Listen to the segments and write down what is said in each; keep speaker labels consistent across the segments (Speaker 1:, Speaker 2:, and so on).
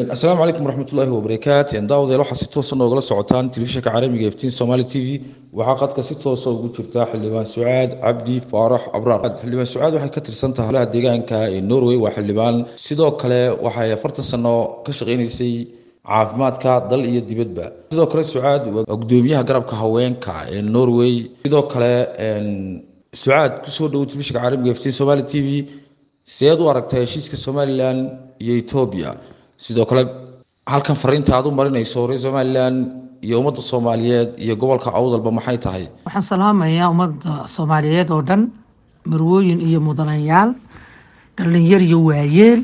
Speaker 1: Eh, asalaamu calaykum waraxmat ullaahi wabarakaatu daawadayaal waxaa si toosan oogala socotaan telefishinka caalamiga iftiin soomaali t v waxaa qadka si toosa ugu jirtaa xildhibaan sucaad cabdi faarax abraar xildhibaan sucaad waxay ka tirsan tahay howlaha deegaanka ee norway waa xildhibaan sidoo kale waxay afartan sano ka shaqeynaysay caafimaadka dal iyo dibadba sidoo kale sucaad waa gudoomiyaha garabka haweenka ee norway sidoo kale sucaad kusoo dhowow telefishinka caalamiga iftiin somaali t v seed u aragtay heshiiska somalilan iyo etoobiya sidoo kale halkan fariinta aad u marinayso reer somalilan iyo ummadda soomaaliyeed iyo gobolka awdalba maxay tahay waxaan salaamayaa ummadda soomaaliyeed oo dhan marwooyin iyo mudananyaal dhalinyar iyo waayeel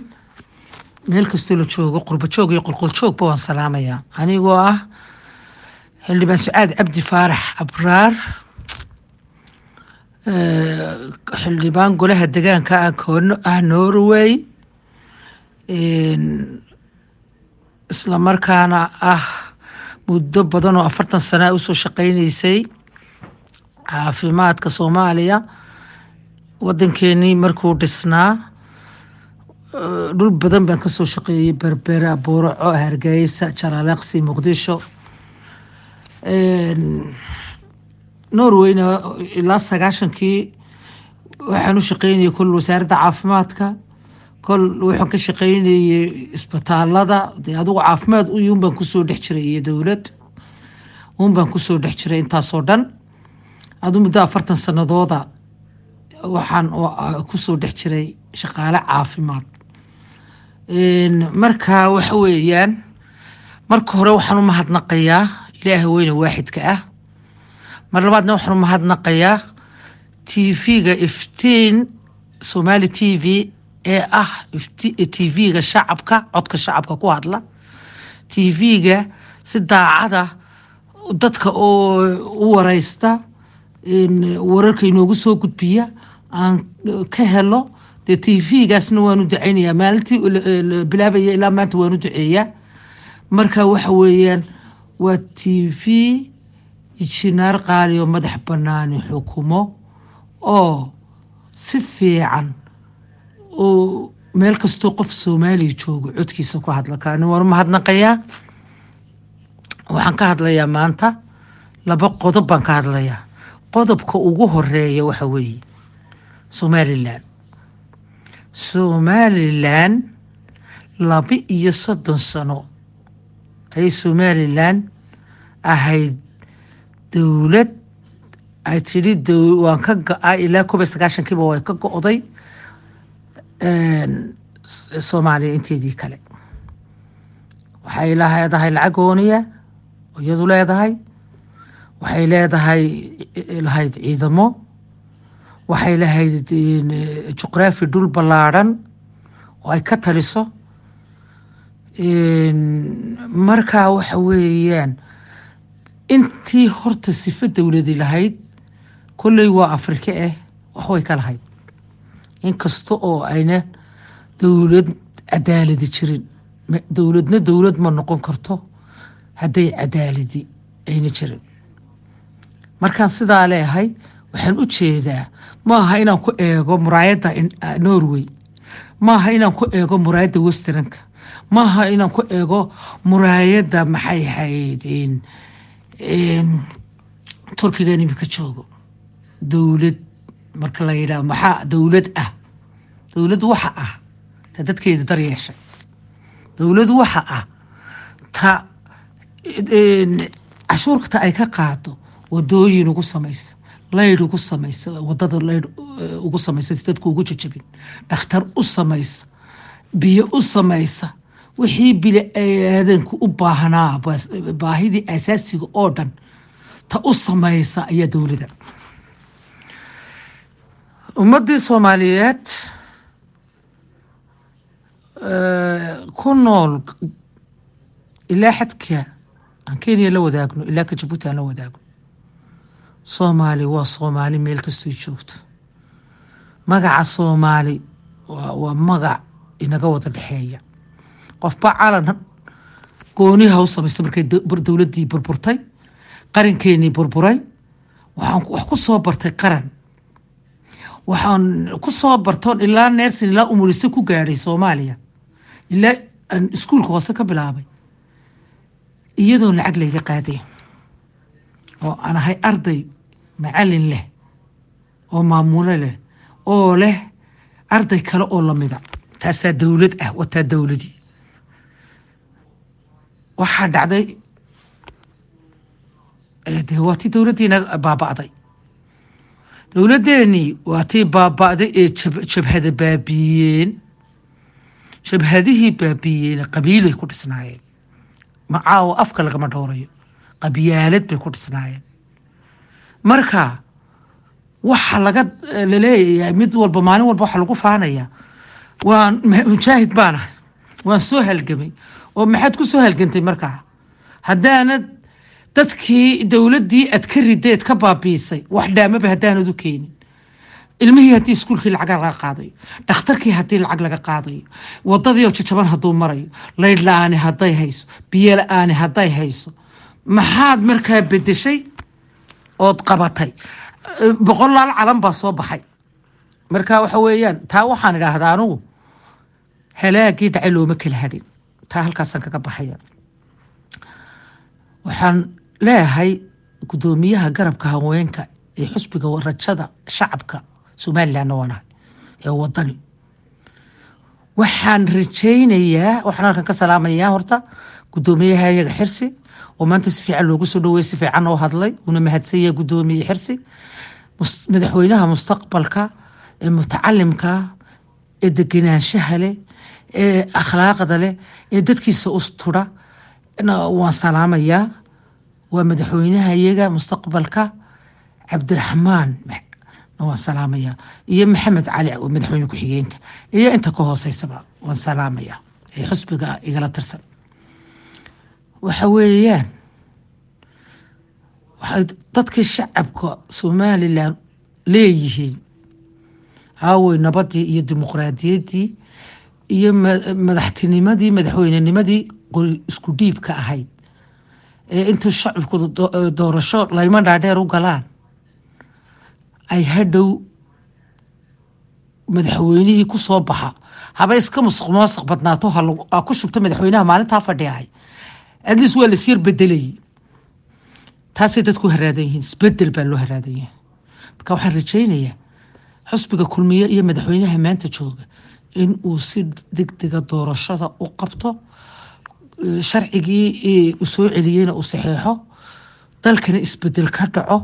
Speaker 1: meel kastoo la joogo qurbajoog iyo qolqoljoogba waan salaamayaa anigoo ah xildhibaan sucaad cabdi faarax abraar eh, xildhibaan golaha degaanka ah, ah norway islamarkaana ah muddo badan oo afartan sana usoo shaqeynaysay caafimaadka soomaaliya wadankeenii markuu dhisnaa eh, dhul badan baan kasoo shaqeeyey berbera buuraco hargeysa jaraleeqsi muqdisho norweyna eh, ilaa sagaashankii waxaan u shaqeynayay kul wasaaradda caafimaadka kol wuxuu ka shaqaynayey isbitaalada dee adugu caafimaad u un baan kusoo dhex jiray iyo dowlad un kusoo dhex jiray intaasoo dhan adu muddo afartan sanadooda waxaan kusoo dhex jiray shaqaale caafimaad marka waxa weeyaan marka hore waxaan umahadnaqayaa mahadnaqayaa ilaaha weyne waaxidka ah mar labaadna waxaan umahadnaqayaa t v-ga iftiin somali t v ee ah t v ga shacabka codka shacabka ku hadla t v ga si daacada ah dadka oo u wareysta wararka inoogu soo gudbiya aan ka helo dee t v gaasna waanu duceynayaa maalintii bilaabaya ilaa maanta waanu duceeyaa marka waxa weeyaan waa t v jinaar qaali oo madax banaani xukumo oo si fiican uu meel kastoo qof soomaaliya joogo codkiisa ku hadla kaani waan umahadnaqayaa waxaan ka hadlayaa maanta laba qodob baan ka hadlayaa qodobka ugu horeeya waxa weeye somalilan somalilan laba iyo soddon sano ayay somalilan ahayd dowlad ay tidhi waan ka ga-a ilaa koob iyo sagaashankiiba way ka go-day soomaaliya inteedii kale waxay leedahay lacag gooniya iyadu leedahay waxay leedahay lahayd ciidamo waxay lahayd eh, juqraafi dhul ballaadhan oo ay ka taliso markaa waxa weeyaan intii horta sifa dowladi lahayd kolley waa afrika ah eh, waxway ka lahayd inkasta oo ayna dowlad cadaaladi jirin dowladna dowlad ma noqon karto hadday cadaaladi ayna jirin markaan sidaa leeahay waxaan u jeedaa maaha inaan ku eego muraayadda norway maaha inaan ku eego muraayadda westernka maaha inaan ku eego muraayadda maxay ahayd turkigan imika joogo dowlad marka la yidhaah maxaa dowlad ah dowlad waxa ah ta dadkeeda dar yeeshay dowlad waxa ah ta cashuurta ay ka qaado wadooyin ugu samaysa laydh ugu samaysa wadada laydh eh, ugu samaysa si dadku ugu jajabin dhakhtar u samaysa biyo u samaysa wixii bili aadanku u baahnaa baahidii asaasiga oo dhan ta u samaysa ayaa dowlada ummaddii soomaaliyeed ku nool ilaa xadka aan kenya la wadaagno ilaa ka jabuuti aan la wadaagno soomaali waa soomaali meel kastoo joogto magaca soomaali waa magac inaga wada dhexeeya qofba calan gooniha u samaysta markay dowladdii burburtay qarankeenii burburay waxaan wax ku soo bartay qaran waxaan ku soo bartoon ilaa nersin ilaa umulise ku gaadhay soomaaliya ilaa aan iskuulka hoose ka bilaabay iyadoo lacag layga qaaday oo aan ahay arday macalin leh oo maamulo leh oo leh arday kale oo lamida ah. taasaa dowlad ah wataa dowladii waxaa dhacday dee waa ti dowladdiina baaba'day dowladdeennii waa tii baaba'day ee jabhada baabiiyeen jabhadihii baabiiyeen qabiilay ku dhisnaayeen macaawo afka lagama dhowrayo qabyaalad bay ku dhisnaayeen marka waxa laga laleeyayaa mid walba maalin walba waxa lagu faanaya waan mujaahid baanahay waan soo halgamay oo maxaad ku soo halgantay markaa haddaanad dadkii dowladii aad ka rideed ka baabiisay wax dhaamaba haddaanad u keenin ilmihii haddii iskuulkii lacagaa laga qaadayo dhakhtarkii haddii lacag laga qaadayo wadadii oo jajaban hadduu marayo laydh la-aani hadday hayso biyo aani hadday hayso maxaad markaa bedeshay ood qabatay boqolaal calan baa soo baxay marka waxa weeyaan taa waxaan idhaahdaa anugu halaagii dhacay looma kala hadhin taa halkaasaan kaga baxaya waxaan leeyahay gudoomiyaha garabka haweenka ee xusbiga rajada shacabka somalilanna waanahay ee wadani waxaan rajaynayaa waxaan halkan ka salaamayaa horta gudoomiyahayaga xirsi oo maanta si fiican loogu soo dhaweey si fiican oo hadlay uuna mahadsanya gudoomiye xirsi madaxweynaha mustaqbalka ee mutacalimka ee degenaanshaha leh ee akhlaaqda leh ee dadkiisa ustudha waan salaamayaa waa madaxweynahayaga mustaqbalka cabdiraxmaan waan salaamaya iyo maxamed cali oo madaxweyne ku-xigeenka iyo inta ka hooseysaba waan salaamaya ee xusbiga igala tirsan waxa weeyaan waxay dadkii shacabka somalilan leeyihiin aawey nabadii iyo dimuqraadiyaddii iyo madaxtinimadii madaxweynenimadii qori isku dhiibka ahayd intuu shacabku doorasho laymo dhaadheer u galaan ay hadhow madaxweynihii ku soo baxa haba iska musuq badnaato ha ku shubto madaxweynaha maalintaa fadhiahay adlis waa lasyar bedelay taasay dadku haraadan yihiin isbedel baa loo haraadan yahay marka waxaan rajaynayaa xusbiga kulmiye iyo madaxweynaha maanta jooga inuu si deg dega doorashada u qabto sharcigii u soo celiyeyna u saxeexo dalkana isbedel ka dhaco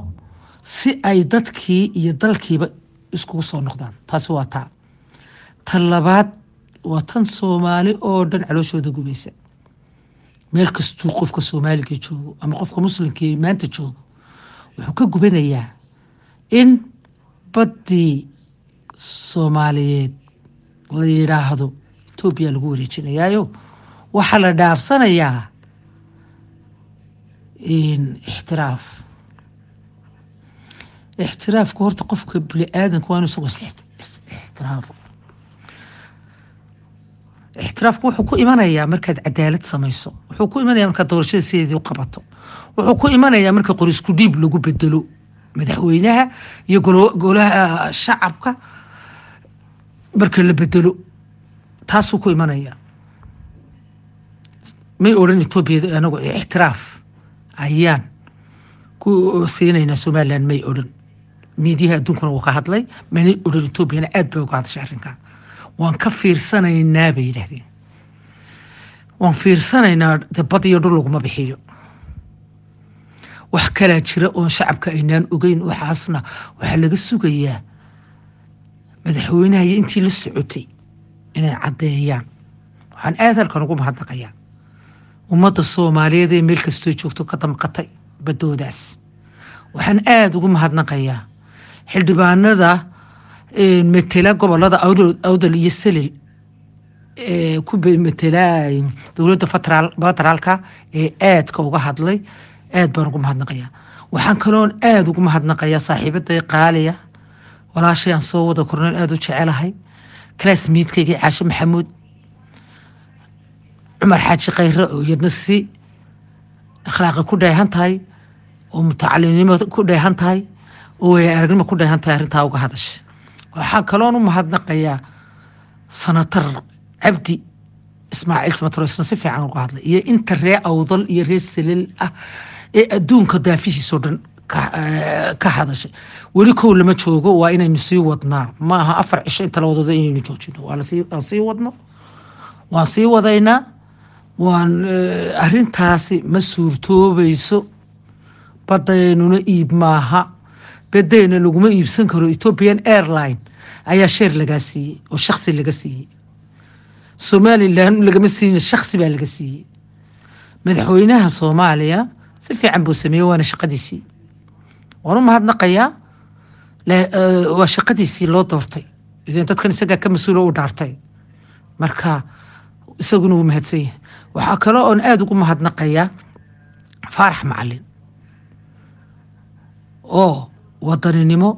Speaker 1: si ay dadkii iyo dalkiiba iskugu soo noqdaan taasi waa taa ta labaad waa tan soomaali oo dhan calooshooda gubaysa meel kastuu qofka soomaaliga joogo ama qofka muslimkii maanta joogo wuxuu ka gubanayaa in baddii soomaaliyeed la yidhaahdo etoobiya lagu wareejinayaayo waxaa la dhaafsanayaa ixtiraaf ixtiraafku horta qofka bini-aadanku waa inu isagu isixtiraafo ixtiraafku wuxuu ku imanayaa markaad cadaalad samayso wuxuu ku imanaya markaad doorashada sideedii u qabato wuxuu ku imanayaa marka qorisku dhiib lagu bedelo madaxweynaha iyo golaha shacabka marka la bedelo taasuu ku imanayaa may odhan etoobiyada anagu ictiraaf ayaan ku siinaynaa somalilan may odhan miidiyaha adduunkuna wuu ka hadlay maynay odhan etoobiyana aad bay uga hadashay arrinkaa waan ka fiirsanaynaa bay yidhaahdeen waan fiirsanaynaa de bad iyo dhul laguma bixiyo wax kalaa jira oon shacabka aynaan ogeyn waxaasna waxaa laga sugayaa madaxweynaha iyo intii la socotay inay caddeeyaan waxaan aad halkan ugu mahadnaqayaa ummadda soomaaliyeed ee meel kastoo joogto ka damqatay badoodaas waxaan aada ugu mahadnaqayaa xildhibaanada matela gobolada awdal iyo selil ku matela dowladda federaalka ee aadka uga hadlay aada baan ugu mahadnaqayaa waxaan kaloon aada ugu mahadnaqayaa saaxiibada qaaliya walaashay aan soo wada kornayn aada u jecelahay classmiidkaygii caashe maxamuud cumar xaaji khayre oo iyadna si akhlaaqi ku dheehan tahay oo mutacalinimo ku dheehan tahay oo way aragnimo ku dheehan tahay arrintaa uga hadasha waxaa kaloon u mahadnaqayaa sanatar cabdi ismaaciil samatar isna si fiican uga hadlay iyo inta ree awdal iyo ree salil ah ee adduunka daafihiisoo dhan ka eh, hadashay weli kow lama joogo waa inaynu sii wadnaa maaha afar cisho inta la wadado inaynu joojino waan sii wadno waan sii wadaynaa waan eh, arrintaasi ma suurtoobayso badaynuna iib maaha badayna laguma iibsan karo ethoobian airline ayaa sheer lagaa siiyey oo shaksi laga siiyey somalilan lagama siiyna shaksi baa laga siiyey madaxweynaha soomaaliya si fiican buu sameeyey waana shaqadiisii waan mahadnaqayaa eh, waa shaqadiisii loo doortay dadkan isagaa ka mas uul u dhaartay marka isaguna wuu mahadsan yahay waxaa kale oon aada ugu mahadnaqayaa faarax macalin oo wadaninimo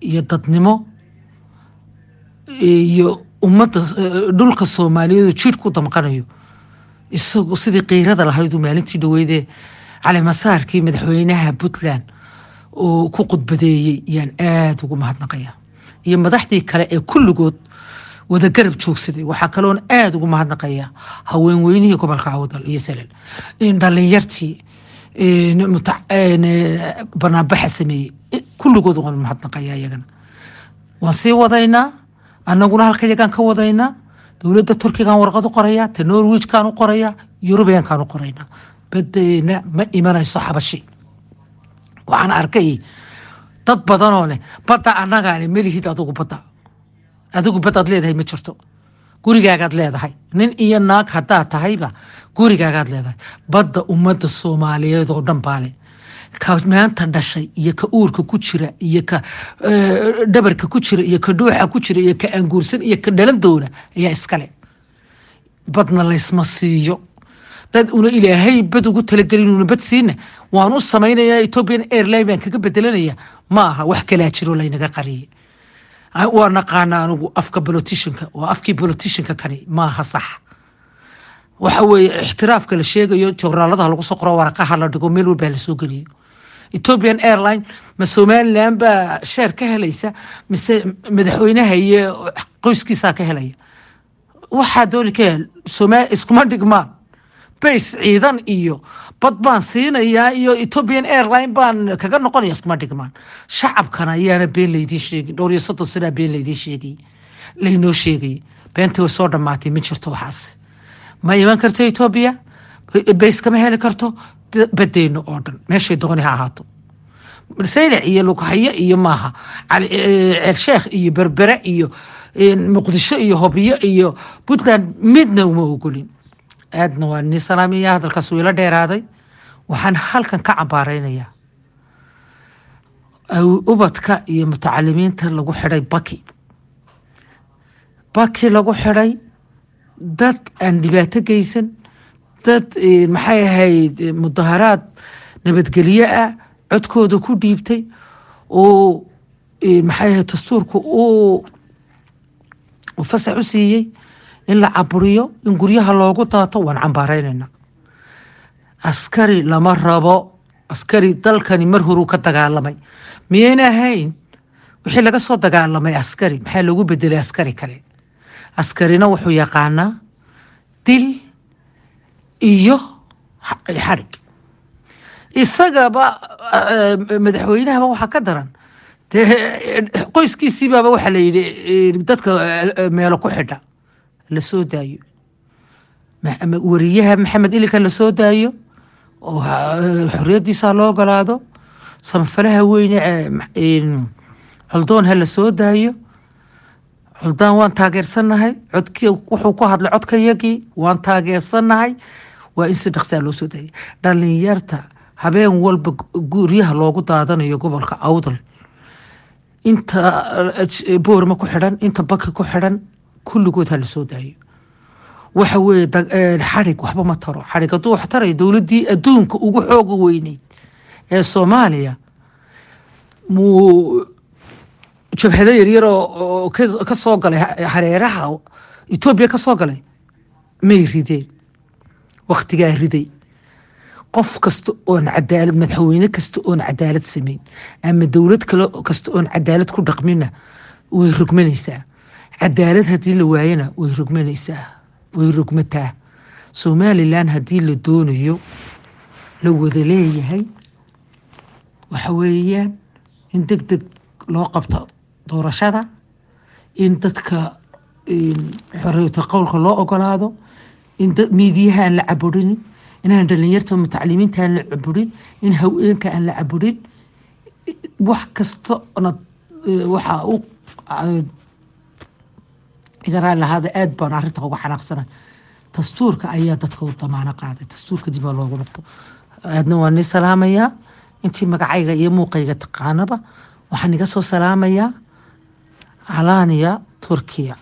Speaker 1: iyo dadnimo iyo ummadda eh, dhulka soomaaliyeed jiirh ku damqanayo isagu sidii kiirada lahayduu maalintii dhaweydee calimasaarkii madaxweynaha puntland oo ku khudbadeeyey ayaan aada ugu mahadnaqayaa iyo madaxdii kale ee kulligood wadagarab joogsaday waxaa kaloon aada ugu mahadnaqaya haweenweynihii gobolka awdal iyo salal dhallinyartii eh, banaanbaxa sameeyey eh, kulligood waan mahadnaqaya iyagana waan sii wadaynaa annaguna halka yagaan ka wadaynaa dowladda turkigaan warqad u qorayaa ta norwijkaan u qorayaa yurubiyankaan u qoraynaa badayna ma imanayso xabashi waxaan arkay dad badanoo leh badda anagaale melihid adugu badda adigu badaad leedahay ma jirto gurigaagaad leedahay nin iyo naag haddaad tahayba gurigaagaad leedahay badda ummadda soomaaliyeed oo dhan baale ka maanta dhashay iyo ka uurka ku jira iyo ka eh, dhabarka ku jira iyo ka dhuuxa ku jira iyo ka aanguursan iyo ka dhalan doona ayaa iskale badna laysma siiyo dad una ilaahay bad ugu talagelin una bad siina waan u samaynayaa etobian airline baan kaga bedelanaya ma aha wax kalaa jiro laynaga qariyay waa naqaana anigu afka bolotishanka waa afkii bolotishanka kani maaha sax waxa weeye ixtiraafka la sheegayo joornaaladaha lagu soo qoro waraqaha la dhigo meel walbaa lasoo geliyo ethiopian airline ma somalilan baa sheer ka helaysa mise madaxweynaha iyo qoyskiisaa ka helaya waxaa dooni ka hel iskuma dhigmaan bace ciidan iyo bad baan siinayaa iyo etopian airline baan kaga noqonaya iskuma dhigmaan shacabkan ayaana been laydiin sheegin dhowr iyo soddon sanaa been laydiin sheegay laynoo sheegayay beentii way soo dhammaatay ma jirto waxaas ma iman karto etoobiya bace kama heli karto badeyno oo dhan meeshay dooni ha ahaato saylac iyo lughayo iyo maaha ceersheekh iyo berbere iyo e, muqdisho iyo hobyo iyo puntland midna uma ogolin aadna waa ni salaamiya hadalkaas uu ila dheeraaday waxaan halkan ka cambaaraynayaa ubadka iyo mutacalimiinta lagu xidhay baki baki lagu xidhay dad aan dhibaato geysan dad e, maxay ahayd e, mudaharaad nabadgelye ah codkooda ku dhiibtay oo e, maxay ahayd dastuurku uu fasax u siiyey in la caburiyo in guryaha loogu daato waan cambaaraynayna askari lama rabo askari dalkani mar horuu ka dagaalamay miyayna ahayn wixii laga soo dagaalamay askari maxaa loogu bedelay askari kale askarina wuxuu yaqaanaa dil iyo xadhig isagaba eh, madaxweynahaba waxaa ka daran eh, qoyskiisiibaaba waxaa la yidhi eh, dadka meelo ku xidha lasoo daayo wariyaha maxamed ilika lasoo daayo oo xoriyadiisa loo ogolaado samfalaha weyne xuldoon eh, ha lasoo daayo xuldaan waan taageersannahay codkii wuxuu ku hadlay codka yagii waan taageersanahay waa in si dhaqsaa ah loo soo daaya dhalinyarta habeen walba guryaha loogu daadanayo gobolka awdal inta eh, boorma ku xidhan inta baki ku xidhan kulligood ha la soo daayo waxa weye xarig waxba ma taro xarig hadduu wax taray dowladdii adduunka ugu xooga weyneyd ee soomaaliya muu jabhado yaryar oo ka soo galay hareeraha etoobiya ka soo galay may rideen wakhtigaa riday qof kasta oon cadaalad madaxweyne kasta oon cadaalad samayn ama dowlad kale kasta oon cadaalad ku dhaqmina way rogmanaysaa cadaalad haddii la waayana way rogmanaysaa way rogmataa somalilan haddii la doonayo la wada leeyahay waxa weeyaan in deg deg loo qabto doorashada in dadka xoreyta qowlka loo ogolaado in miidiyaha aan la caburin inaan dhalinyarta mutaclimiinta aan la caburin in haweenka aan la caburin wax kastoona eh, waxaa u iga raali aad baan arinta ugu xanaaqsana dastuurka ayaa dadka u damaano qaaday dastuurka dib aa loogu noqdo aadna waan ni salaamayaa intii magacayga iyo muuqayga taqaanaba waxaan iga soo salaamayaa alaaniya turkiya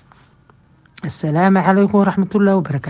Speaker 1: asalaamu calaykum waraxmatullahi wabarakaatu